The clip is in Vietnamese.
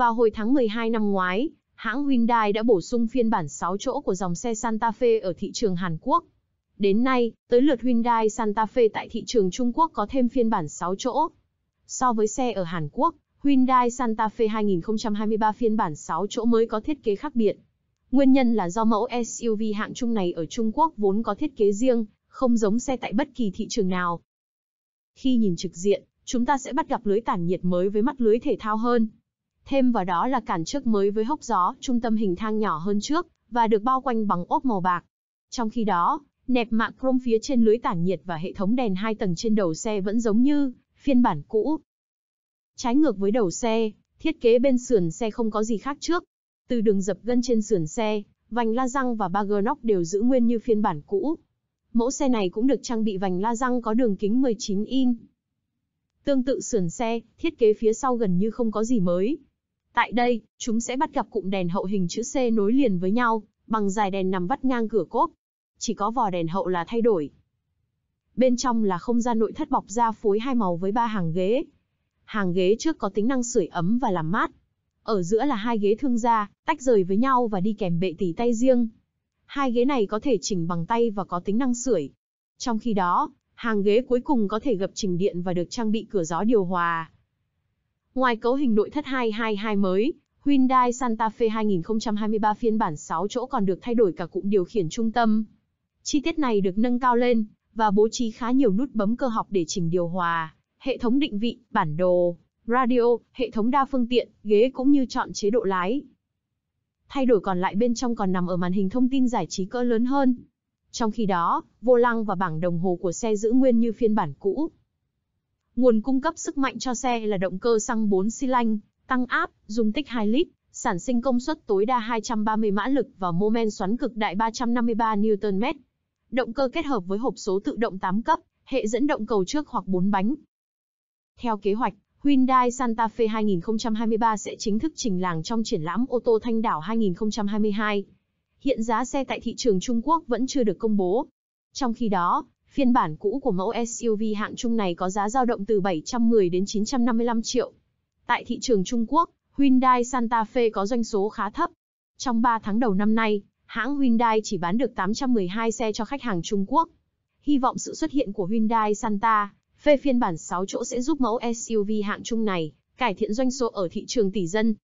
Vào hồi tháng 12 năm ngoái, hãng Hyundai đã bổ sung phiên bản 6 chỗ của dòng xe Santa Fe ở thị trường Hàn Quốc. Đến nay, tới lượt Hyundai Santa Fe tại thị trường Trung Quốc có thêm phiên bản 6 chỗ. So với xe ở Hàn Quốc, Hyundai Santa Fe 2023 phiên bản 6 chỗ mới có thiết kế khác biệt. Nguyên nhân là do mẫu SUV hạng trung này ở Trung Quốc vốn có thiết kế riêng, không giống xe tại bất kỳ thị trường nào. Khi nhìn trực diện, chúng ta sẽ bắt gặp lưới tản nhiệt mới với mắt lưới thể thao hơn, Thêm vào đó là cản trước mới với hốc gió, trung tâm hình thang nhỏ hơn trước, và được bao quanh bằng ốp màu bạc. Trong khi đó, nẹp mạ chrome phía trên lưới tản nhiệt và hệ thống đèn hai tầng trên đầu xe vẫn giống như phiên bản cũ. Trái ngược với đầu xe, thiết kế bên sườn xe không có gì khác trước. Từ đường dập gân trên sườn xe, vành la răng và ba gờ nóc đều giữ nguyên như phiên bản cũ. Mẫu xe này cũng được trang bị vành la răng có đường kính 19 in. Tương tự sườn xe, thiết kế phía sau gần như không có gì mới, Tại đây, chúng sẽ bắt gặp cụm đèn hậu hình chữ C nối liền với nhau, bằng dài đèn nằm vắt ngang cửa cốp. Chỉ có vỏ đèn hậu là thay đổi. Bên trong là không gian nội thất bọc da phối hai màu với ba hàng ghế. Hàng ghế trước có tính năng sưởi ấm và làm mát. Ở giữa là hai ghế thương gia, tách rời với nhau và đi kèm bệ tỉ tay riêng. Hai ghế này có thể chỉnh bằng tay và có tính năng sưởi. Trong khi đó, hàng ghế cuối cùng có thể gập chỉnh điện và được trang bị cửa gió điều hòa. Ngoài cấu hình nội thất 222 mới, Hyundai Santa Fe 2023 phiên bản 6 chỗ còn được thay đổi cả cụm điều khiển trung tâm. Chi tiết này được nâng cao lên và bố trí khá nhiều nút bấm cơ học để chỉnh điều hòa, hệ thống định vị, bản đồ, radio, hệ thống đa phương tiện, ghế cũng như chọn chế độ lái. Thay đổi còn lại bên trong còn nằm ở màn hình thông tin giải trí cỡ lớn hơn. Trong khi đó, vô lăng và bảng đồng hồ của xe giữ nguyên như phiên bản cũ, Nguồn cung cấp sức mạnh cho xe là động cơ xăng 4 xi lanh, tăng áp, dung tích 2 lít, sản sinh công suất tối đa 230 mã lực và mô men xoắn cực đại 353 Nm. Động cơ kết hợp với hộp số tự động 8 cấp, hệ dẫn động cầu trước hoặc 4 bánh. Theo kế hoạch, Hyundai Santa Fe 2023 sẽ chính thức trình làng trong triển lãm ô tô Thanh Đảo 2022. Hiện giá xe tại thị trường Trung Quốc vẫn chưa được công bố. Trong khi đó, Phiên bản cũ của mẫu SUV hạng trung này có giá dao động từ 710 đến 955 triệu. Tại thị trường Trung Quốc, Hyundai Santa Fe có doanh số khá thấp. Trong 3 tháng đầu năm nay, hãng Hyundai chỉ bán được 812 xe cho khách hàng Trung Quốc. Hy vọng sự xuất hiện của Hyundai Santa Fe phiên bản 6 chỗ sẽ giúp mẫu SUV hạng trung này cải thiện doanh số ở thị trường tỷ dân.